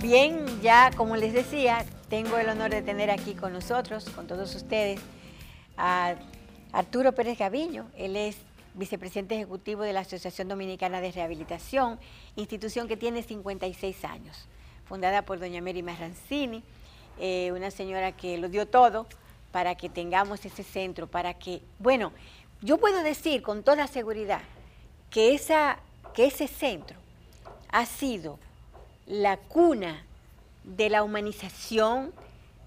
Bien, ya como les decía, tengo el honor de tener aquí con nosotros, con todos ustedes, a Arturo Pérez Gaviño. Él es vicepresidente ejecutivo de la Asociación Dominicana de Rehabilitación, institución que tiene 56 años, fundada por doña Mary Marrancini, eh, una señora que lo dio todo para que tengamos ese centro, para que, bueno, yo puedo decir con toda seguridad que, esa, que ese centro ha sido la cuna de la humanización,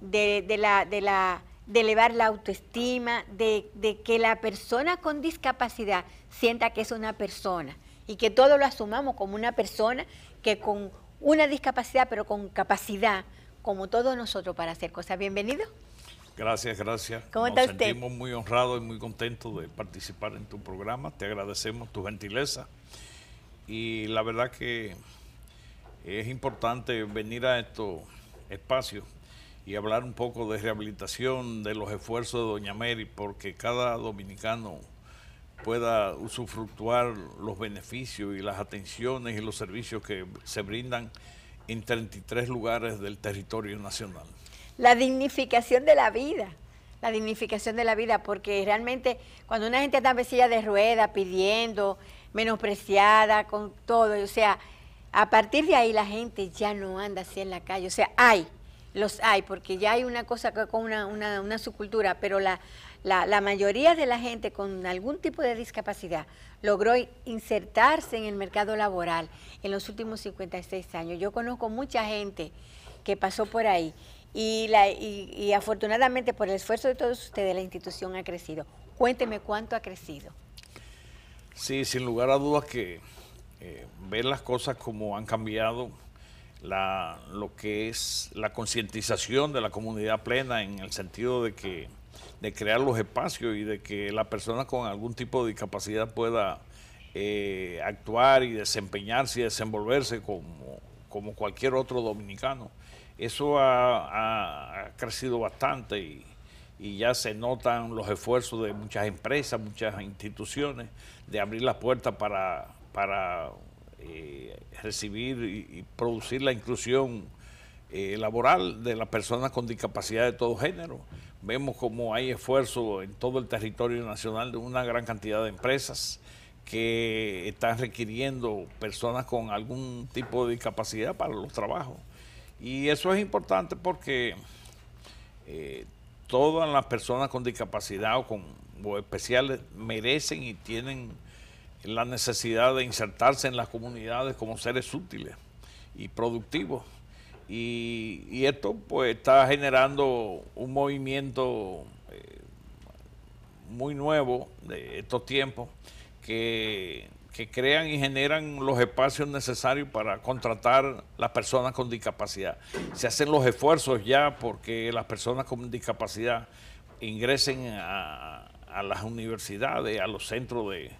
de, la, de, elevar la autoestima, de, que la persona con discapacidad sienta que es una persona y que todo lo asumamos como una persona que con una discapacidad, pero con capacidad, como todos nosotros, para hacer cosas. Bienvenido. Gracias, gracias. ¿Cómo Nos está usted? sentimos muy honrados y muy contentos de participar en tu programa. Te agradecemos tu gentileza. Y la verdad que es importante venir a estos espacios y hablar un poco de rehabilitación, de los esfuerzos de Doña Mary, porque cada dominicano pueda usufructuar los beneficios y las atenciones y los servicios que se brindan en 33 lugares del territorio nacional. La dignificación de la vida, la dignificación de la vida, porque realmente cuando una gente está en silla de rueda, pidiendo, menospreciada, con todo, o sea, a partir de ahí la gente ya no anda así en la calle. O sea, hay, los hay, porque ya hay una cosa con una, subcultura, pero la, mayoría de la gente con algún tipo de discapacidad logró insertarse en el mercado laboral en los últimos 56 años. Yo conozco mucha gente que pasó por ahí y, la, y afortunadamente por el esfuerzo de todos ustedes la institución ha crecido. Cuénteme cuánto ha crecido. Sí, sin lugar a dudas que eh, ver las cosas como han cambiado, lo que es la concientización de la comunidad plena en el sentido de que de crear los espacios y de que la persona con algún tipo de discapacidad pueda eh, actuar y desempeñarse y desenvolverse como, como cualquier otro dominicano. Eso ha, crecido bastante y, y ya se notan los esfuerzos de muchas empresas, muchas instituciones, de abrir las puertas para para eh, recibir y, producir la inclusión eh, laboral de las personas con discapacidad de todo género. Vemos como hay esfuerzo en todo el territorio nacional de una gran cantidad de empresas que están requiriendo personas con algún tipo de discapacidad para los trabajos. Y eso es importante porque eh, todas las personas con discapacidad o, con, o especiales merecen y tienen la necesidad de insertarse en las comunidades como seres útiles y productivos. Y, esto pues está generando un movimiento eh, muy nuevo de estos tiempos que, crean y generan los espacios necesarios para contratar las personas con discapacidad. Se hacen los esfuerzos ya porque las personas con discapacidad ingresen a las universidades, a los centros de,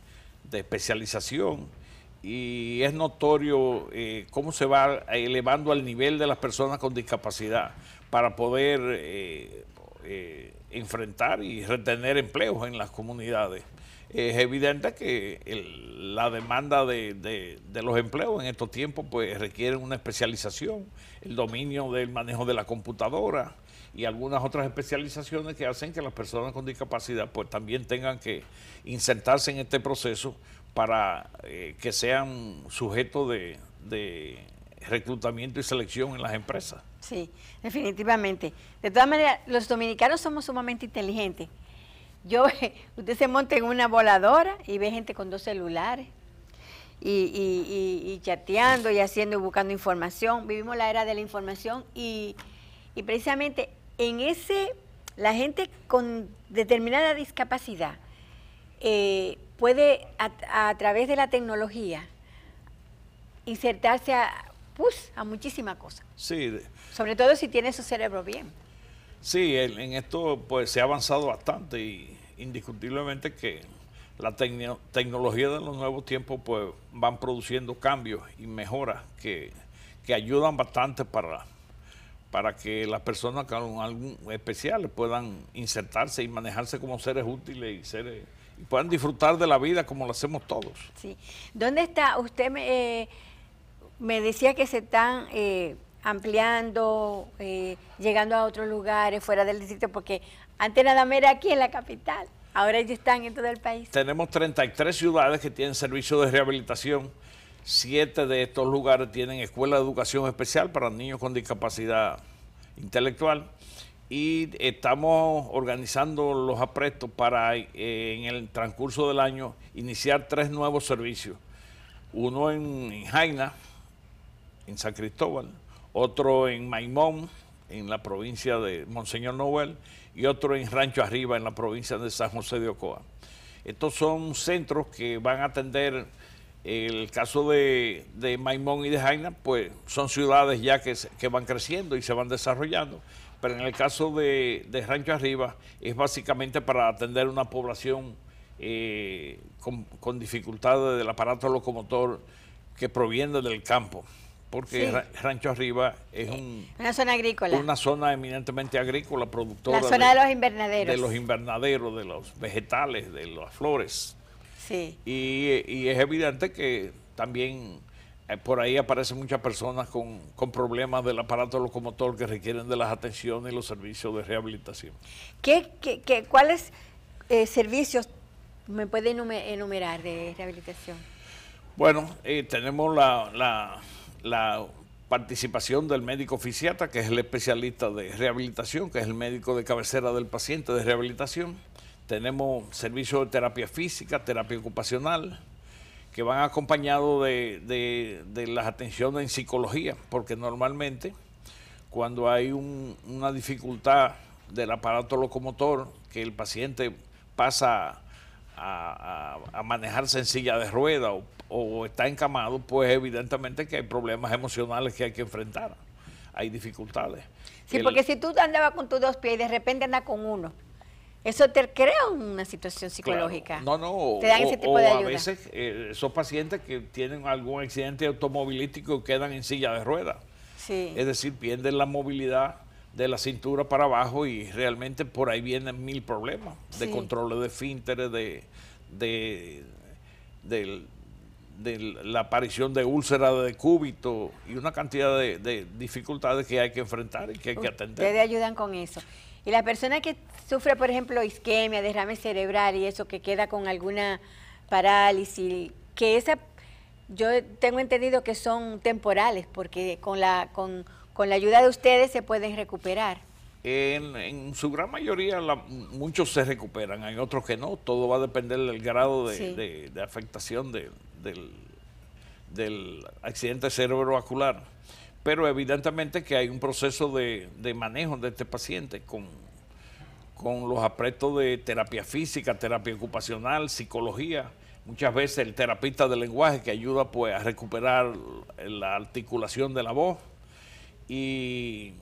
de especialización y es notorio eh, cómo se va elevando al nivel de las personas con discapacidad para poder eh, eh, enfrentar y retener empleos en las comunidades. Es evidente que la demanda de, los empleos en estos tiempos pues requieren una especialización, el dominio del manejo de la computadora, y algunas otras especializaciones que hacen que las personas con discapacidad pues también tengan que insertarse en este proceso para eh, que sean sujetos de, reclutamiento y selección en las empresas. Sí, definitivamente. De todas maneras, los dominicanos somos sumamente inteligentes. Yo, usted se monta en una voladora y ve gente con dos celulares y, y, y, chateando y haciendo y buscando información. Vivimos la era de la información y, y precisamente en ese, la gente con determinada discapacidad eh, puede a, través de la tecnología insertarse a, pues, a muchísimas cosas. Sí. Sobre todo si tiene su cerebro bien. Sí, en esto pues se ha avanzado bastante y indiscutiblemente que la tecnología de los nuevos tiempos pues van produciendo cambios y mejoras que ayudan bastante para, para que las personas con algún especial puedan insertarse y manejarse como seres útiles y seres puedan disfrutar de la vida como lo hacemos todos. Sí. ¿Dónde está? Usted me, eh, decía que se están eh, ampliando, eh, llegando a otros lugares fuera del distrito, porque antes nada más era aquí en la capital, ahora ya están en todo el país. Tenemos 33 ciudades que tienen servicio de rehabilitación Siete de estos lugares tienen escuela de educación especial para niños con discapacidad intelectual y estamos organizando los aprestos para eh, en el transcurso del año iniciar tres nuevos servicios. Uno en, en, Jaina, en San Cristóbal, otro en Maimón, en la provincia de Monseñor Noel, y otro en Rancho Arriba, en la provincia de San José de Ocoa. Estos son centros que van a atender el caso de, Maimón y de Jaina, pues son ciudades ya que, que, van creciendo y se van desarrollando, pero en el caso de, Rancho Arriba es básicamente para atender una población eh, con, dificultades del aparato locomotor que proviene del campo porque Rancho Arriba es una zona agrícola. Una zona eminentemente agrícola, productora. La zona de, los invernaderos. De los invernaderos, de los vegetales, de las flores. Y, es evidente que también eh, por ahí aparecen muchas personas con, problemas del aparato locomotor que requieren de las atenciones y los servicios de rehabilitación. cuáles eh, servicios me pueden enumerar de rehabilitación? Bueno, eh, tenemos la, la, la, participación del médico fisiatra, que es el especialista de rehabilitación, que es el médico de cabecera del paciente de rehabilitación tenemos servicios de terapia física, terapia ocupacional, que van acompañados de, las atenciones en psicología, porque normalmente cuando hay una dificultad del aparato locomotor, que el paciente pasa a, a, a manejarse en silla de rueda o, está encamado, pues evidentemente que hay problemas emocionales que hay que enfrentar, hay dificultades. Sí, porque si tú andabas con tus dos pies y de repente andas con uno, eso te crea una situación psicológica. No, no. o, A veces eh, esos son pacientes que tienen algún accidente automovilístico y quedan en silla de ruedas. Es decir, pierden la movilidad de la cintura para abajo y realmente por ahí vienen mil problemas de controles de fínteres, de, de, la aparición de úlceras de cúbito y una cantidad de, dificultades que hay que enfrentar y que hay que atender. Ustedes ayudan con eso. Y la persona que sufre, por ejemplo, isquemia, derrame cerebral y eso, que queda con alguna parálisis, que esa, yo tengo entendido que son temporales, porque con la, con, con la ayuda de ustedes se pueden recuperar. En, su gran mayoría muchos se recuperan, hay otros que no, todo va a depender del grado de, afectación del, del accidente cerebrovascular pero evidentemente que hay un proceso de, manejo de este paciente con, con los apretos de terapia física, terapia ocupacional, psicología, muchas veces el terapista del lenguaje que ayuda pues, a recuperar la articulación de la voz y,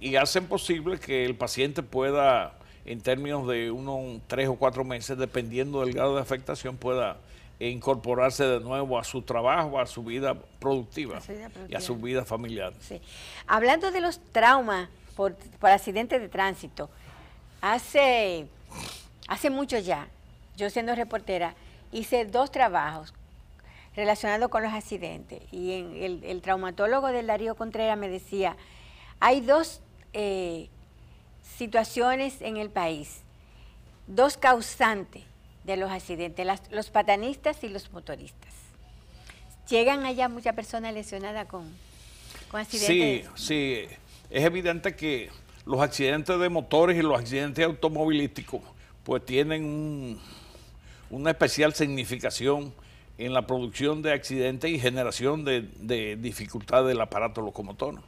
y hacen posible que el paciente pueda, en términos de unos tres o cuatro meses, dependiendo del grado de afectación, pueda e incorporarse de nuevo a su trabajo, a su vida productiva, y a su vida familiar. Hablando de los traumas por, accidentes de tránsito, hace, hace mucho ya, yo siendo reportera, hice dos trabajos relacionados con los accidentes y el, traumatólogo del Darío Contreras me decía, hay dos eh, situaciones en el país, dos causantes de los accidentes, los patanistas y los motoristas. ¿Llegan allá muchas personas lesionadas con, con accidentes? Sí, sí, es evidente que los accidentes de motores y los accidentes automovilísticos pues tienen una especial significación en la producción de accidentes y generación de, de dificultades del aparato locomotor.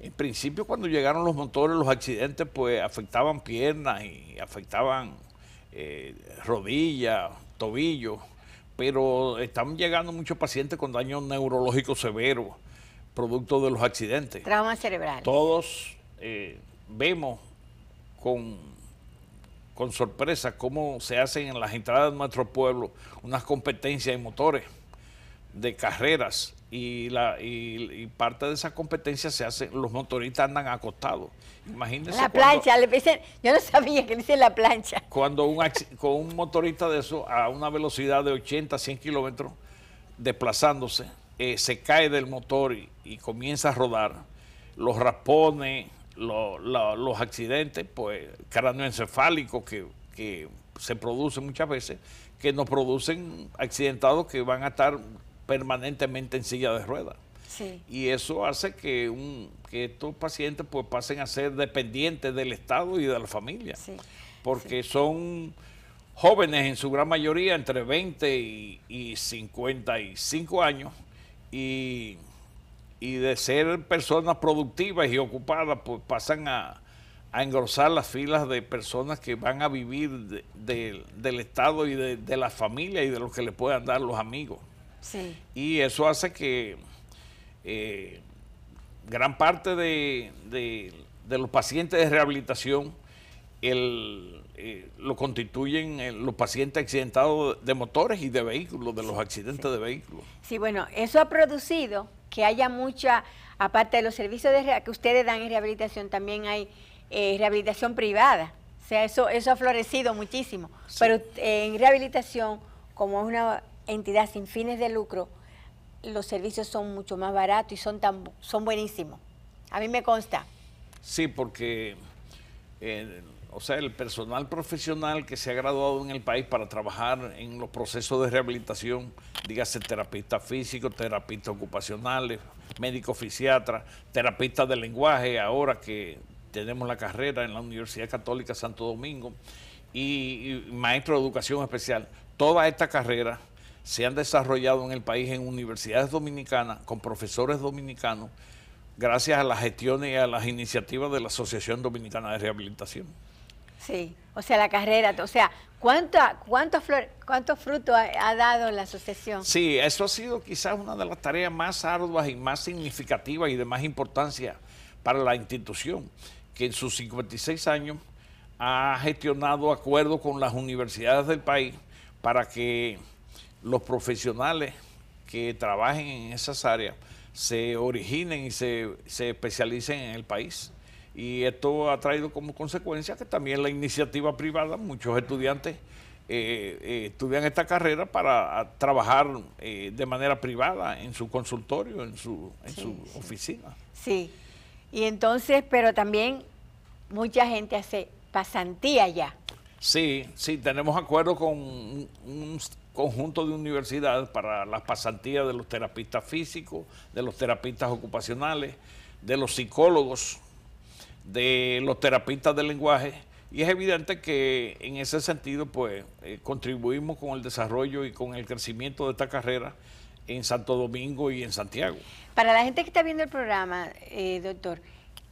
En principio, cuando llegaron los motores, los accidentes pues afectaban piernas y afectaban eh, rodilla, tobillo, pero están llegando muchos pacientes con daño neurológico severo, producto de los accidentes. Trauma cerebral. Todos eh, vemos con, con sorpresa cómo se hacen en las entradas de nuestro pueblo unas competencias de motores, de carreras, y, la, y, parte de esa competencia se hace, los motoristas andan acostados. Imagínense. La plancha, le dicen, yo no sabía que le la plancha. Cuando un, con un motorista de eso a una velocidad de 80, 100 kilómetros, desplazándose, eh, se cae del motor y, comienza a rodar, los raspones, los accidentes, pues cráneoencefálicos que se producen muchas veces, que nos producen accidentados que van a estar permanentemente en silla de ruedas. Y eso hace que, un, que estos pacientes pues pasen a ser dependientes del Estado y de la familia. Porque son jóvenes en su gran mayoría, entre 20 y, y 55 años, y, y, de ser personas productivas y ocupadas, pues pasan a, engrosar las filas de personas que van a vivir del Estado y de, de la familia y de lo que le puedan dar los amigos. Y eso hace que eh, gran parte de, los pacientes de rehabilitación eh, lo constituyen eh, los pacientes accidentados de motores y de vehículos, de los accidentes de vehículos. Sí, bueno, eso ha producido que haya mucha, aparte de los servicios de, que ustedes dan en rehabilitación, también hay rehabilitación privada. O sea, eso, eso ha florecido muchísimo. Pero en rehabilitación, como es una entidad sin fines de lucro, los servicios son mucho más baratos y son, tan, son buenísimos. A mí me consta. Sí, porque eh, o sea, el personal profesional que se ha graduado en el país para trabajar en los procesos de rehabilitación, dígase terapista físico, terapista ocupacionales, médico fisiatra, terapista de lenguaje, ahora que tenemos la carrera en la Universidad Católica Santo Domingo, y maestro de educación especial. Toda esta carrera se han desarrollado en el país en universidades dominicanas, con profesores dominicanos, gracias a las gestiones y a las iniciativas de la Asociación Dominicana de Rehabilitación. Sí, o sea, la carrera, o sea, ¿cuánto, flor, fruto ha, ha, dado la asociación? Sí, eso ha sido quizás una de las tareas más arduas y más significativas y de más importancia para la institución, que en sus 56 años ha gestionado acuerdos con las universidades del país para que los profesionales que trabajen en esas áreas se originen y se, especialicen en el país. Y esto ha traído como consecuencia que también la iniciativa privada, muchos estudiantes eh, eh, estudian esta carrera para trabajar eh, de manera privada en su consultorio, en su, oficina. Sí, y entonces, pero también mucha gente hace pasantía ya. Sí, sí, tenemos acuerdo con un, conjunto de universidades para las pasantías de los terapistas físicos, de los terapistas ocupacionales, de los psicólogos, de los terapistas del lenguaje. Y es evidente que en ese sentido, pues, eh, contribuimos con el desarrollo y con el crecimiento de esta carrera en Santo Domingo y en Santiago. Para la gente que está viendo el programa, eh, doctor,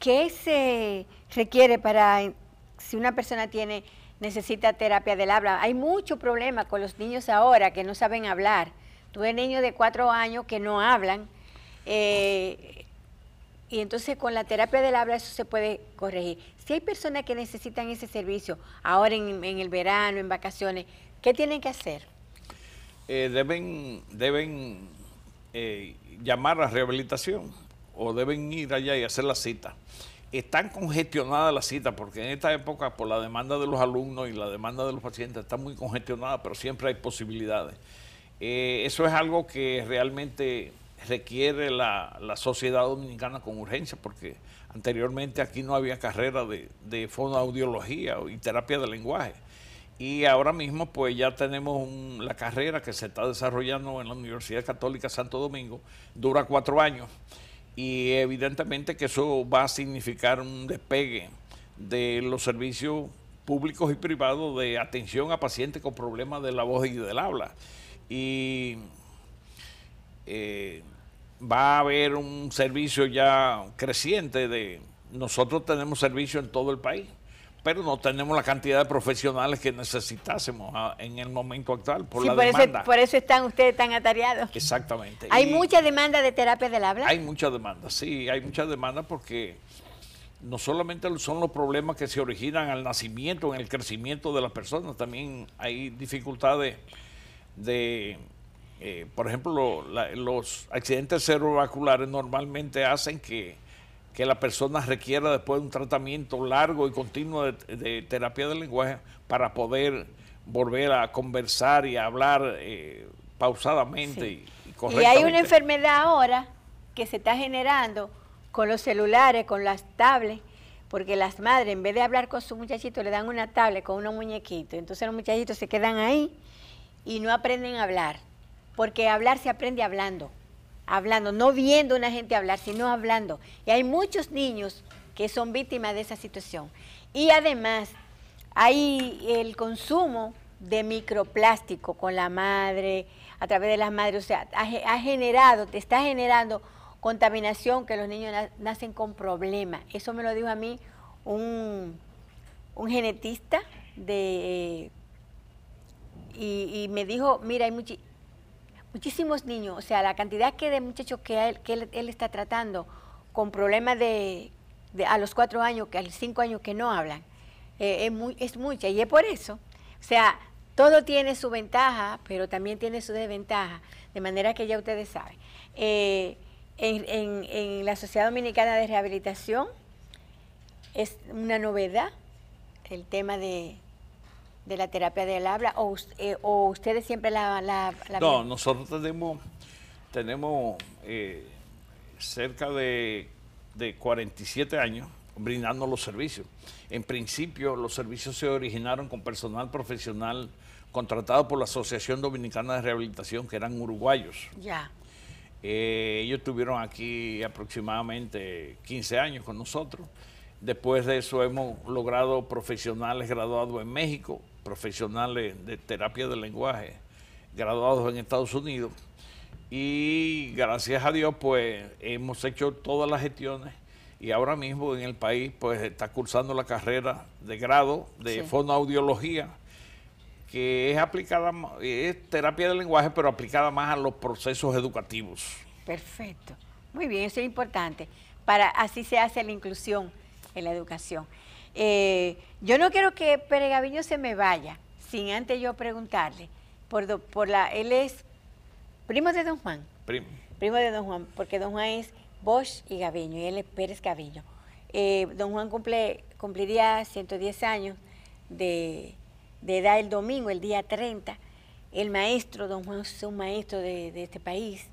¿qué se requiere para si una persona tiene necesita terapia del habla. Hay mucho problema con los niños ahora que no saben hablar. Tuve niños de cuatro años que no hablan. Eh, y entonces con la terapia del habla eso se puede corregir. Si hay personas que necesitan ese servicio ahora en, el verano, en vacaciones, ¿qué tienen que hacer? Eh, deben deben eh, llamar a rehabilitación o deben ir allá y hacer la cita están congestionadas las citas, porque en esta época, por la demanda de los alumnos y la demanda de los pacientes, está muy congestionada, pero siempre hay posibilidades. Eh, eso es algo que realmente requiere la, sociedad dominicana con urgencia, porque anteriormente aquí no había carrera de, de fonoaudiología y terapia de lenguaje. Y ahora mismo pues ya tenemos la carrera que se está desarrollando en la Universidad Católica Santo Domingo, dura cuatro años y evidentemente que eso va a significar un despegue de los servicios públicos y privados de atención a pacientes con problemas de la voz y del habla. Y eh, va a haber un servicio ya creciente de... Nosotros tenemos servicio en todo el país pero no tenemos la cantidad de profesionales que necesitásemos ah, en el momento actual por la demanda. Eso, por eso están ustedes tan atareados. Exactamente. Hay mucha demanda de terapia del habla. Hay mucha demanda, sí, hay mucha demanda porque no solamente son los problemas que se originan al nacimiento, en el crecimiento de las personas, también hay dificultades de, eh, por ejemplo, los accidentes cerebrovasculares normalmente hacen que que la persona requiera después de un tratamiento largo y continuo de, terapia del lenguaje para poder volver a conversar y a hablar eh, pausadamente y, correctamente. Y hay una enfermedad ahora que se está generando con los celulares, con las tablets, porque las madres en vez de hablar con su muchachito le dan una tablet con unos muñequitos, entonces los muchachitos se quedan ahí y no aprenden a hablar, porque hablar se aprende hablando hablando, no viendo a una gente hablar, sino hablando. Y hay muchos niños que son víctimas de esa situación. Y además hay el consumo de microplástico con la madre, a través de las madres, o sea, ha, generado, te está generando contaminación que los niños nacen con problemas. Eso me lo dijo a mí un, genetista de... Eh, y, me dijo, mira, hay muchísimos muchísimos niños, o sea, la cantidad que de muchachos que, él, está tratando con problemas de, a los cuatro años, que a los cinco años que no hablan, eh, es, muy, es mucha. Y es por eso, o sea, todo tiene su ventaja, pero también tiene su desventaja, de manera que ya ustedes saben. Eh, en, en, la Sociedad Dominicana de Rehabilitación es una novedad el tema de, de la terapia del habla o, eh, o ustedes siempre la... no, nosotros tenemos, tenemos eh, cerca de, 47 años brindando los servicios. En principio los servicios se originaron con personal profesional contratado por la Asociación Dominicana de Rehabilitación, que eran uruguayos. Ya. Eh, ellos tuvieron aquí aproximadamente 15 años con nosotros. Después de eso hemos logrado profesionales graduados en México, profesionales de terapia del lenguaje graduados en Estados Unidos y gracias a Dios pues hemos hecho todas las gestiones y ahora mismo en el país pues está cursando la carrera de grado de fonoaudiología que es aplicada es terapia del lenguaje pero aplicada más a los procesos educativos. Perfecto. Muy bien, eso es importante. Para así se hace la inclusión en la educación. Eh, yo no quiero que Pérez Gaviño se me vaya sin antes yo preguntarle. Por, él es primo de Don Juan. Primo. Primo de Don Juan, porque Don Juan es Bosch y Gaviño, y él es Pérez Gaviño. Eh, don Juan cumpliría 110 años de, edad el domingo, el día 30. El maestro, don Juan es un maestro de, este país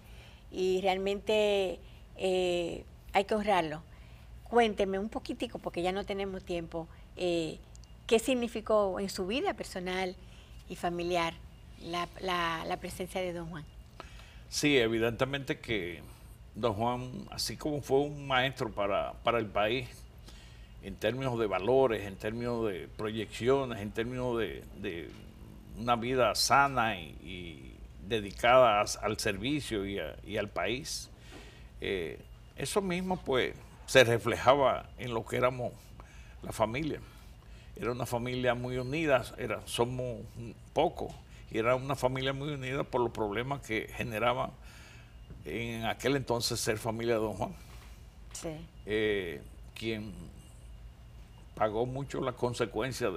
y realmente eh, hay que honrarlo cuénteme un poquitico, porque ya no tenemos tiempo, eh, qué significó en su vida personal y familiar la, presencia de don Juan. Sí, evidentemente que don Juan, así como fue un maestro para, el país, en términos de valores, en términos de proyecciones, en términos de, una vida sana y, dedicada al servicio y, al país. Eh, eso mismo, pues, se reflejaba en lo que éramos la familia. Era una familia muy unida, era, somos pocos, y era una familia muy unida por los problemas que generaba en aquel entonces ser familia de Don Juan. Sí. Eh, quien pagó mucho las consecuencias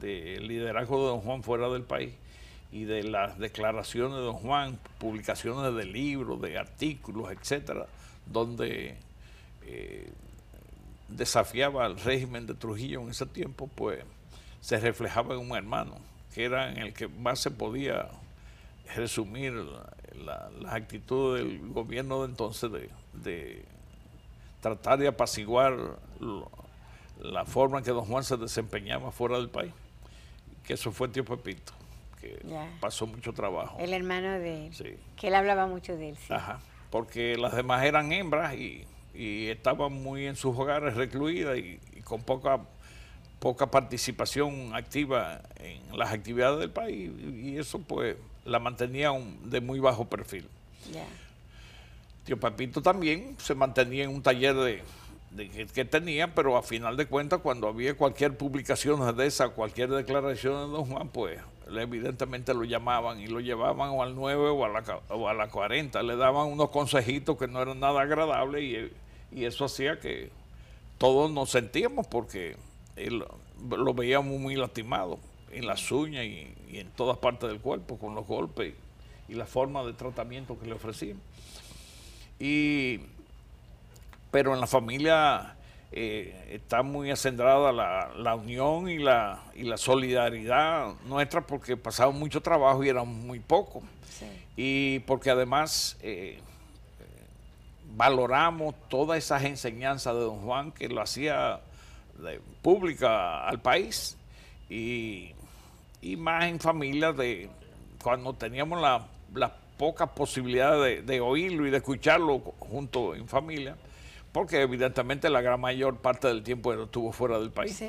del liderazgo de Don Juan fuera del país y de las declaraciones de Don Juan, publicaciones de libros, de artículos, etcétera, donde eh, desafiaba al régimen de Trujillo en ese tiempo, pues se reflejaba en un hermano, que era en el que más se podía resumir la, actitudes actitud del gobierno de entonces de, tratar de apaciguar la forma en que don Juan se desempeñaba fuera del país. Que eso fue tío Pepito, que pasó mucho trabajo. El hermano de él. Que él hablaba mucho de él. porque las demás eran hembras y y estaba muy en sus hogares recluida y, con poca poca participación activa en las actividades del país y eso pues la mantenía de muy bajo perfil. Tío Papito también se mantenía en un taller de, que, tenía, pero a final de cuentas cuando había cualquier publicación de esa, cualquier declaración de Don Juan, pues evidentemente lo llamaban y lo llevaban o al 9 o a la, o a la 40, le daban unos consejitos que no eran nada agradables y y eso hacía que todos nos sentíamos porque lo veíamos muy lastimado en las uñas y, en todas partes del cuerpo con los golpes y, la forma de tratamiento que le ofrecían. Y, pero en la familia eh, está muy acendrada la, unión y la, y la, solidaridad nuestra porque pasaba mucho trabajo y éramos muy pocos. Y porque además... Eh, valoramos todas esas enseñanzas de don Juan que lo hacía eh, pública al país y, y, más en familia de cuando teníamos las pocas posibilidades de, oírlo y de escucharlo junto en familia, porque evidentemente la gran mayor parte del tiempo estuvo fuera del país.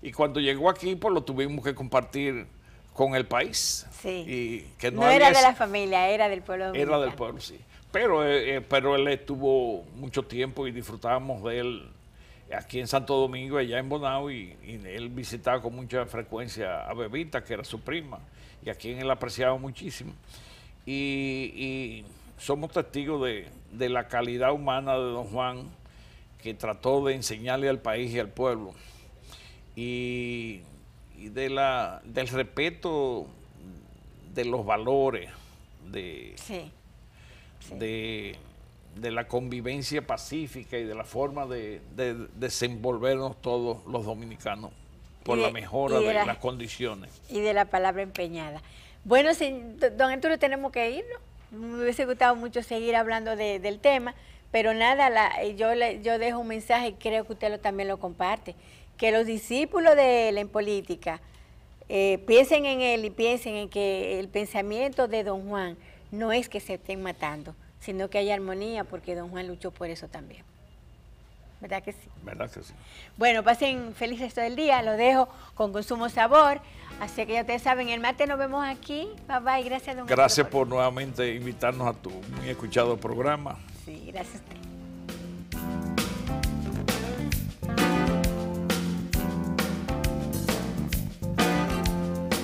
Y cuando llegó aquí, pues lo tuvimos que compartir con el país. Y que no, era de la familia, era del pueblo. Era del pueblo, sí. Eh, eh, pero, él estuvo mucho tiempo y disfrutábamos de él aquí en Santo Domingo, allá en Bonao, y, él visitaba con mucha frecuencia a Bebita, que era su prima, y a quien él apreciaba muchísimo. Y, somos testigos de, la calidad humana de don Juan, que trató de enseñarle al país y al pueblo, y, de la, del respeto de los valores de... Sí de, la convivencia pacífica y de la forma de, desenvolvernos todos los dominicanos por la e- mejora de, las condiciones. Y de la palabra empeñada. Bueno, si, don Arturo, tenemos que irnos. Me hubiese gustado mucho seguir hablando del tema, pero nada, la, eh, yo, yo dejo un mensaje y creo que usted lo, también lo comparte, que los discípulos de él en política eh, piensen en él y piensen en que el pensamiento de don Juan no es que se estén matando, sino que hay armonía, porque don Juan luchó por eso también. ¿Verdad que sí? ¿Verdad que sí? Bueno, pasen feliz resto del día. lo dejo con consumo sabor. Así que ya ustedes saben, el martes nos vemos aquí. Bye bye. Gracias, don Juan. Gracias por nuevamente invitarnos a tu muy escuchado programa. Sí, gracias a usted.